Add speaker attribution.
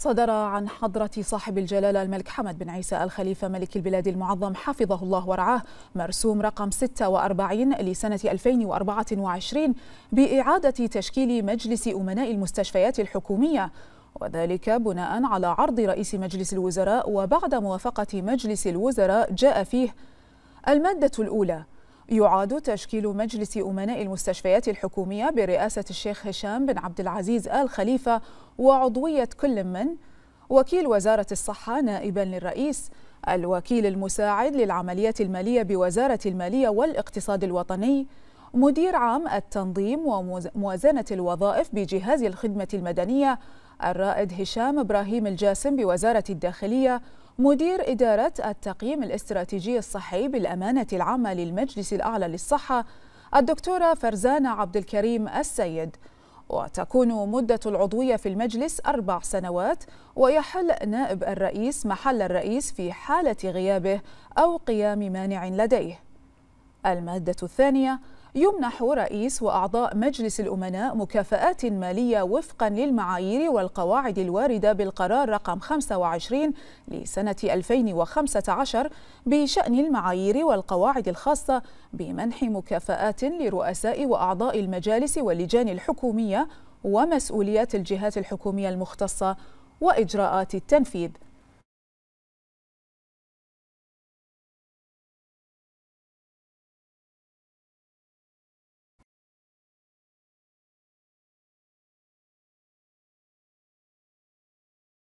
Speaker 1: صدر عن حضرة صاحب الجلالة الملك حمد بن عيسى الخليفة ملك البلاد المعظم حفظه الله ورعاه مرسوم رقم 46 لسنة 2024 بإعادة تشكيل مجلس أمناء المستشفيات الحكومية وذلك بناء على عرض رئيس مجلس الوزراء وبعد موافقة مجلس الوزراء جاء فيه المادة الأولى يعاد تشكيل مجلس أمناء المستشفيات الحكومية برئاسة الشيخ هشام بن عبد العزيز آل خليفة وعضوية كل من وكيل وزارة الصحة نائبا للرئيس الوكيل المساعد للعمليات المالية بوزارة المالية والاقتصاد الوطني مدير عام التنظيم وموازنة الوظائف بجهاز الخدمة المدنية الرائد هشام إبراهيم الجاسم بوزارة الداخلية مدير إدارة التقييم الاستراتيجي الصحي بالأمانة العامة للمجلس الأعلى للصحة الدكتورة فرزانة عبد الكريم السيد وتكون مدة العضوية في المجلس أربع سنوات ويحل نائب الرئيس محل الرئيس في حالة غيابه أو قيام مانع لديه المادة الثانية يمنح رئيس وأعضاء مجلس الأمناء مكافآت مالية وفقا للمعايير والقواعد الواردة بالقرار رقم 25 لسنة 2015 بشأن المعايير والقواعد الخاصة بمنح مكافآت لرؤساء وأعضاء المجالس واللجان الحكومية ومسؤوليات الجهات الحكومية المختصة وإجراءات التنفيذ